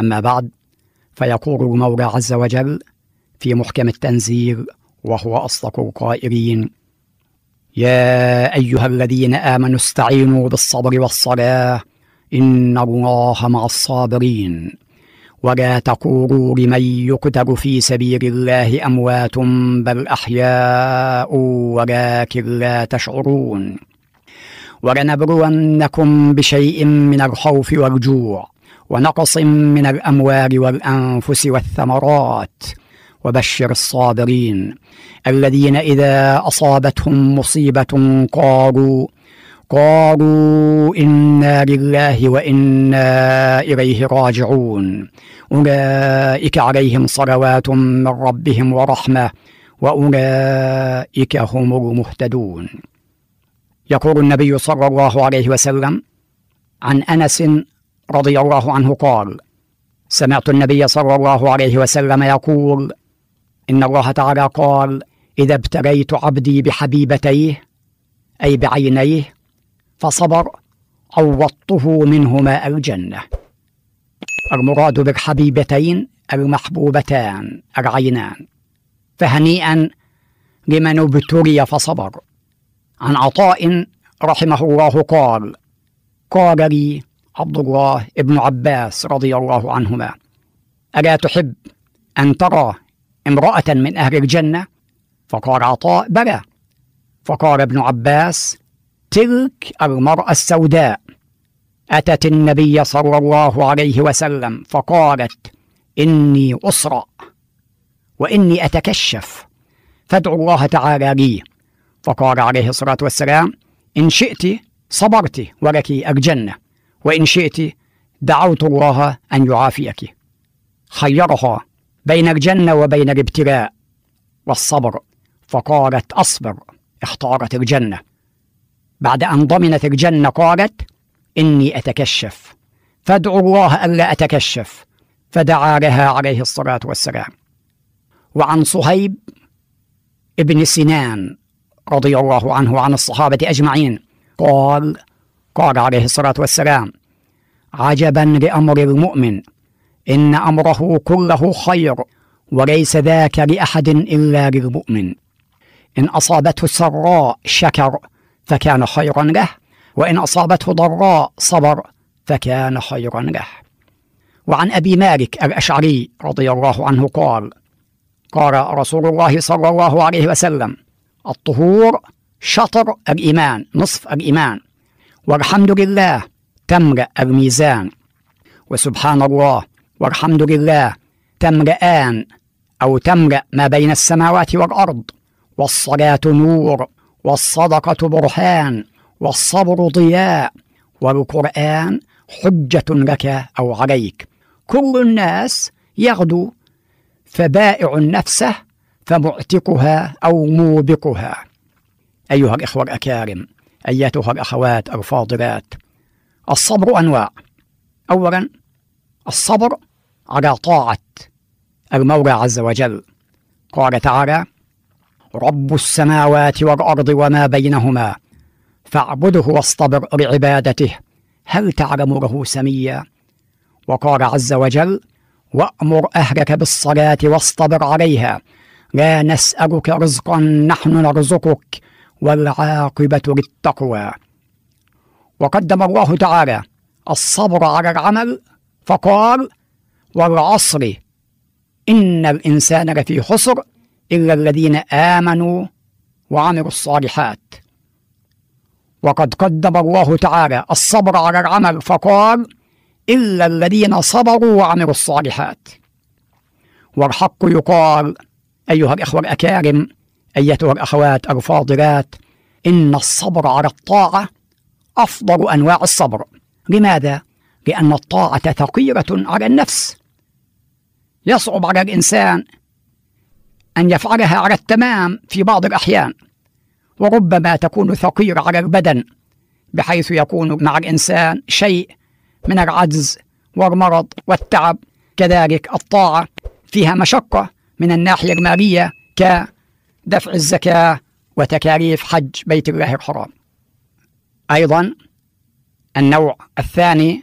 أما بعد فيقول المولى عز وجل في محكم التنزيل وهو أصدق القائلين يا أيها الذين آمنوا استعينوا بالصبر والصلاة إن الله مع الصابرين ولا تقولوا لمن يقتل في سبيل الله أموات بل أحياء ولكن لا تشعرون ولنبلونكم بشيء من الخوف والجوع ونقص من الأموال والأنفس والثمرات وبشر الصابرين الذين إذا أصابتهم مصيبة قالوا قالوا إنا لله وإنا إليه راجعون أولئك عليهم صلوات من ربهم ورحمة وأولئك هم المهتدون يقول النبي صلى الله عليه وسلم عن أنس رضي الله عنه قال سمعت النبي صلى الله عليه وسلم يقول إن الله تعالى قال إذا ابتليت عبدي بحبيبتيه أي بعينيه فصبر عوضته منهما الجنة المراد بالحبيبتين المحبوبتان العينان فهنيئا لمن ابتلي فصبر عن عطاء رحمه الله قال قال لي عبد الله بن عباس رضي الله عنهما ألا تحب أن ترى امرأة من أهل الجنة؟ فقال عطاء بلى فقال ابن عباس تلك المرأة السوداء أتت النبي صلى الله عليه وسلم فقالت إني أسرى وإني أتكشف فادعو الله تعالى لي فقال عليه الصلاة والسلام إن شئت صبرت ولك الجنة وإن شئت دعوت الله أن يعافيك خيرها بين الجنة وبين الابتلاء والصبر فقالت أصبر اختارت الجنة بعد أن ضمنت الجنة قالت إني أتكشف فادعو الله ألا أتكشف فدعا لها عليه الصلاة والسلام وعن صهيب ابن سنان رضي الله عنه وعن الصحابة أجمعين قال قال عليه الصلاة والسلام عجبا لأمر المؤمن إن أمره كله خير وليس ذاك لأحد إلا للمؤمن إن أصابته سراء شكر فكان خيرا له وإن أصابته ضراء صبر فكان خيرا له وعن أبي مالك الأشعري رضي الله عنه قال قال رسول الله صلى الله عليه وسلم الطهور شطر الإيمان نصف الإيمان والحمد لله تملأ الميزان وسبحان الله والحمد لله تملأان أو تملأ ما بين السماوات والأرض والصلاة نور والصدقة برهان والصبر ضياء والقرآن حجة لك أو عليك كل الناس يغدو فبائع نفسه فمعتقها أو موبقها أيها الإخوة الأكارم أيتها الأخوات الفاضلات الصبر أنواع أولا الصبر على طاعة المولى عز وجل قال تعالى رب السماوات والأرض وما بينهما فاعبده واصطبر لعبادته هل تعلم له سميا وقال عز وجل وأمر أهلك بالصلاة واصطبر عليها لا نسألك رزقا نحن نرزقك والعاقبة للتقوى وقدم الله تعالى الصبر على العمل فقال والعصر إن الإنسان لفي خسر إلا الذين آمنوا وعملوا الصالحات وقد قدم الله تعالى الصبر على العمل فقال إلا الذين صبروا وعملوا الصالحات والحق يقال أيها الإخوة الأكارم أيتها الأخوات الفاضلات إن الصبر على الطاعة أفضل أنواع الصبر لماذا؟ لأن الطاعة ثقيلة على النفس يصعب على الإنسان أن يفعلها على التمام في بعض الأحيان وربما تكون ثقيلة على البدن بحيث يكون مع الإنسان شيء من العجز والمرض والتعب كذلك الطاعة فيها مشقة من الناحية المالية ك دفع الزكاة وتكاليف حج بيت الله الحرام أيضا النوع الثاني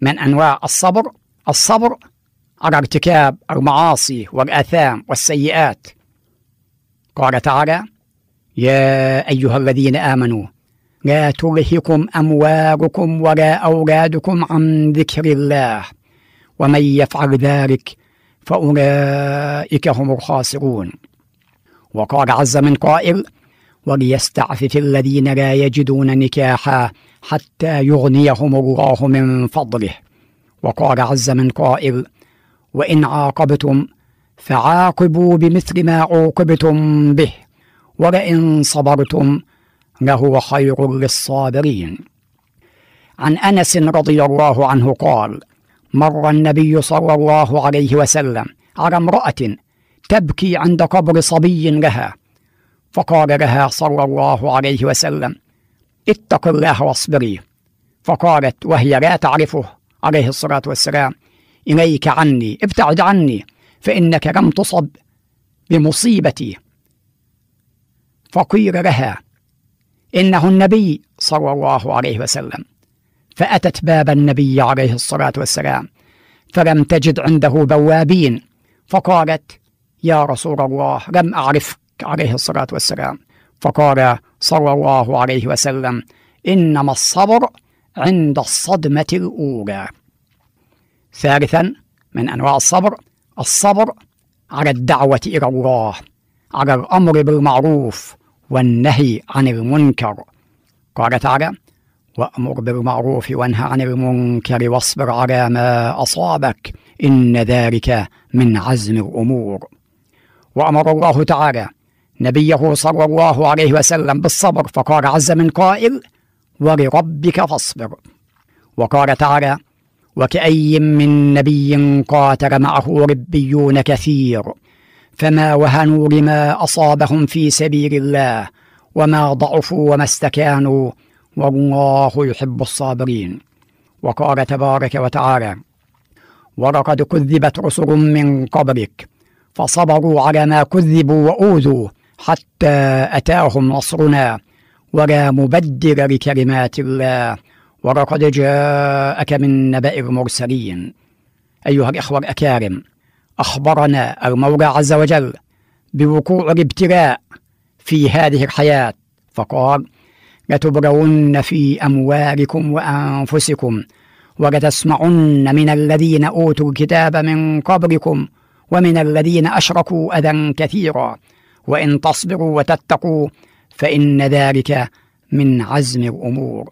من أنواع الصبر الصبر على ارتكاب المعاصي والآثام والسيئات قال تعالى يا أيها الذين آمنوا لا تلهكم أموالكم ولا أولادكم عن ذكر الله ومن يفعل ذلك فأولئك هم الخاسرون وقال عز من قائل وليستعفف الذين لا يجدون نكاحا حتى يغنيهم الله من فضله وقال عز من قائل وإن عاقبتم فعاقبوا بمثل ما عوقبتم به ولئن صبرتم لهو خير للصابرين عن أنس رضي الله عنه قال مر النبي صلى الله عليه وسلم على امرأة تبكي عند قبر صبي لها فقال لها صلى الله عليه وسلم اتق الله واصبري فقالت وهي لا تعرفه عليه الصلاة والسلام إليك عني ابتعد عني فإنك لم تصب بمصيبتي فقيل لها إنه النبي صلى الله عليه وسلم فأتت باب النبي عليه الصلاة والسلام فلم تجد عنده بوابين فقالت يا رسول الله لم أعرفك عليه الصلاة والسلام فقال صلى الله عليه وسلم إنما الصبر عند الصدمة الأولى ثالثا من أنواع الصبر الصبر على الدعوة إلى الله على الأمر بالمعروف والنهي عن المنكر قال تعالى وأمر بالمعروف وانهى عن المنكر واصبر على ما أصابك إن ذلك من عزم الأمور وأمر الله تعالى نبيه صلى الله عليه وسلم بالصبر فقال عز من قائل ولربك فاصبر وقال تعالى وكأي من نبي قاتل معه ربيون كثير فما وهنوا لما أصابهم في سبيل الله وما ضعفوا وما استكانوا والله يحب الصابرين وقال تبارك وتعالى ولقد كذبت رسل من قبلك فصبروا على ما كذبوا وأوذوا حتى أتاهم نصرنا ولا مبدل لكلمات الله ولقد جاءك من نبأ المرسلين أيها الإخوة الأكارم أخبرنا المولى عز وجل بوقوع الابتلاء في هذه الحياة فقال لتبرون في أموالكم وأنفسكم ولتسمعن من الذين أوتوا الكتاب من قبلكم ومن الذين أشركوا أذى كثيرا وإن تصبروا وتتقوا فإن ذلك من عزم الأمور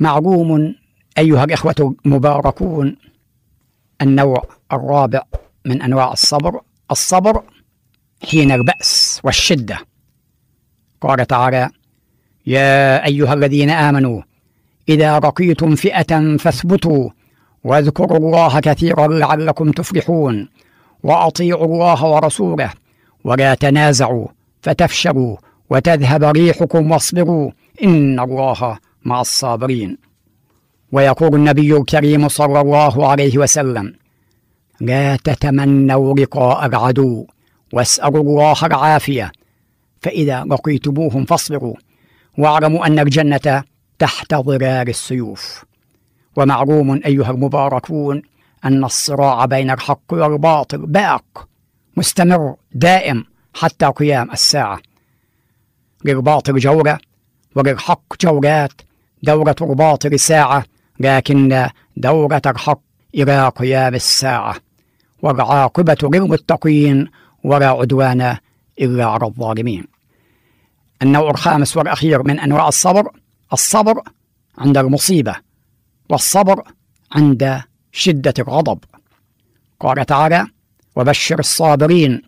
معلوم أيها الإخوة المباركون النوع الرابع من أنواع الصبر الصبر حين البأس والشدة قال تعالى يا أيها الذين آمنوا إذا رقيتم فئة فاثبتوا واذكروا الله كثيرا لعلكم تفلحون واطيعوا الله ورسوله ولا تنازعوا فتفشلوا وتذهب ريحكم واصبروا ان الله مع الصابرين ويقول النبي الكريم صلى الله عليه وسلم لا تتمنوا لقاء العدو واسالوا الله العافيه فاذا لقيتموهم فاصبروا واعلموا ان الجنه تحت ظلال السيوف ومعلوم ايها المباركون أن الصراع بين الحق والباطل باق مستمر دائم حتى قيام الساعة للباطل جورة وللحق جورات دورة الباطل ساعة لكن دورة الحق إلى قيام الساعة والعاقبة للمتقين ولا عدوان إلا على الظالمين النوع الخامس والأخير من أنواع الصبر الصبر عند المصيبة والصبر عند شدة الغضب قال تعالى وبشر الصابرين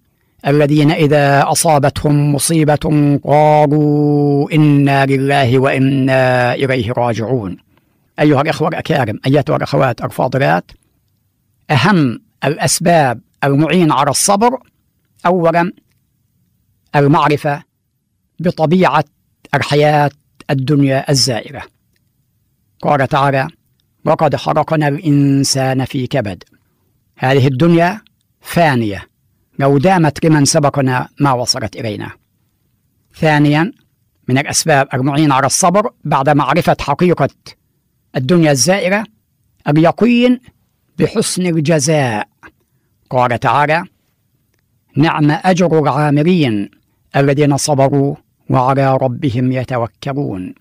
الذين إذا أصابتهم مصيبة قالوا إنا لله وإنا إليه راجعون أيها الأخوة الأكارم أيتها الأخوات الفاضلات أهم الأسباب المعين على الصبر أولا المعرفة بطبيعة الحياة الدنيا الزائرة قال تعالى وقد خلقنا الإنسان في كبد هذه الدنيا فانية لو دامت لمن سبقنا ما وصلت إلينا ثانيا من الأسباب المعين على الصبر بعد معرفة حقيقة الدنيا الزائرة اليقين بحسن الجزاء قال تعالى نعم أجر العاملين الذين صبروا وعلى ربهم يتوكلون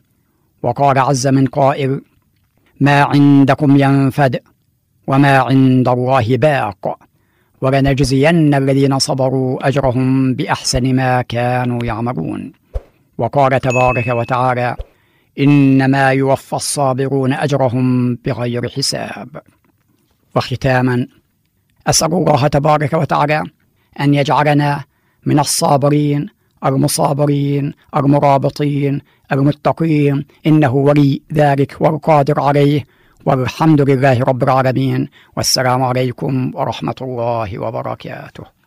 وقال عز من قائل ما عندكم ينفد وما عند الله باق ولنجزين الذين صبروا أجرهم بأحسن ما كانوا يعملون وقال تبارك وتعالى إنما يوفى الصابرون أجرهم بغير حساب وختاما أسأل الله تبارك وتعالى أن يجعلنا من الصابرين المصابرين المرابطين المتقين إنه ولي ذلك والقادر عليه والحمد لله رب العالمين والسلام عليكم ورحمة الله وبركاته